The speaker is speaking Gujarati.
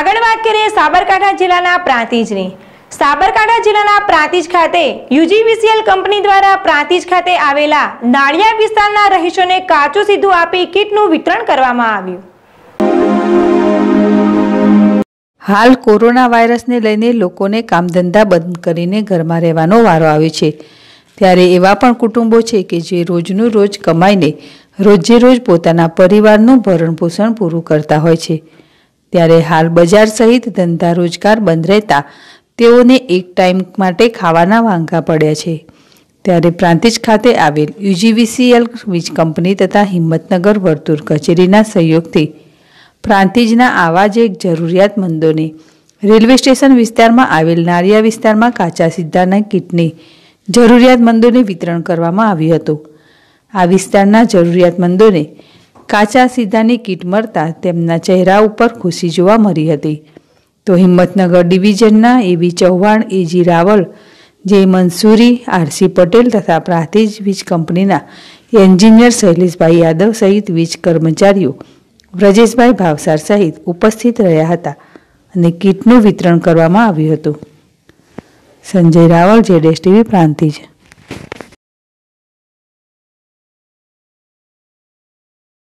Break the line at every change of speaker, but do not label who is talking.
આગળ વાત કરીએ સાબરકાંઠા જિલ્લાના પ્રાંતિજની સાબરકાંઠા જિલ્લાના પ્રાંતિજ ખાતે યુજીવીસીએલ કંપની દ્વારા પ્રાંતિજ ખાતે આવેલા નાળિયા વિસ્તારના રહીશોને કાચું સીધું આપી કીટનું વિતરણ કરવામાં આવ્યું
હાલ કોરોના વાયરસને લઈને લોકોને કામધંધા બંધ કરીને ઘરમાં રહેવાનો વારો આવ્યો છે ત્યારે એવા પણ કુટુંબો છે કે જે રોજનું રોજ કમાઈને રોજે રોજ પોતાના પરિવારનું ભરણપોષણ પૂરું કરતા હોય છે ત્યારે હાલ બજાર સહિત ધંધા રોજગાર બંધ રહેતા તેઓને એક ટાઈમ માટે ખાવાના વાંઘા પડ્યા છે ત્યારે પ્રાંતિજ ખાતે આવેલ યુજીવીસીએલ વીજ કંપની તથા હિંમતનગર વર્તુળ કચેરીના સહયોગથી પ્રાંતિજના આવા જ એક જરૂરિયાતમંદોને રેલવે સ્ટેશન વિસ્તારમાં આવેલ નારિયા વિસ્તારમાં કાચા સિદ્ધાના કીટને જરૂરિયાતમંદોને વિતરણ કરવામાં આવ્યું હતું આ વિસ્તારના જરૂરિયાતમંદોને કાચા સીધાની કીટ મરતા તેમના ચહેરા ઉપર ખુશી જોવા મળી હતી તો હિંમતનગર ડિવિઝનના એવી ચૌહાણ એજી રાવલ જે મંસૂરી આરસી પટેલ તથા પ્રાંતિજ વીજ કંપનીના એન્જિનિયર શૈલેષભાઈ યાદવ સહિત વીજ કર્મચારીઓ વ્રજેશભાઈ ભાવસાર સહિત ઉપસ્થિત રહ્યા હતા અને કીટનું વિતરણ કરવામાં આવ્યું હતું સંજય રાવલ જેડેશ ટીવી પ્રાંતિજ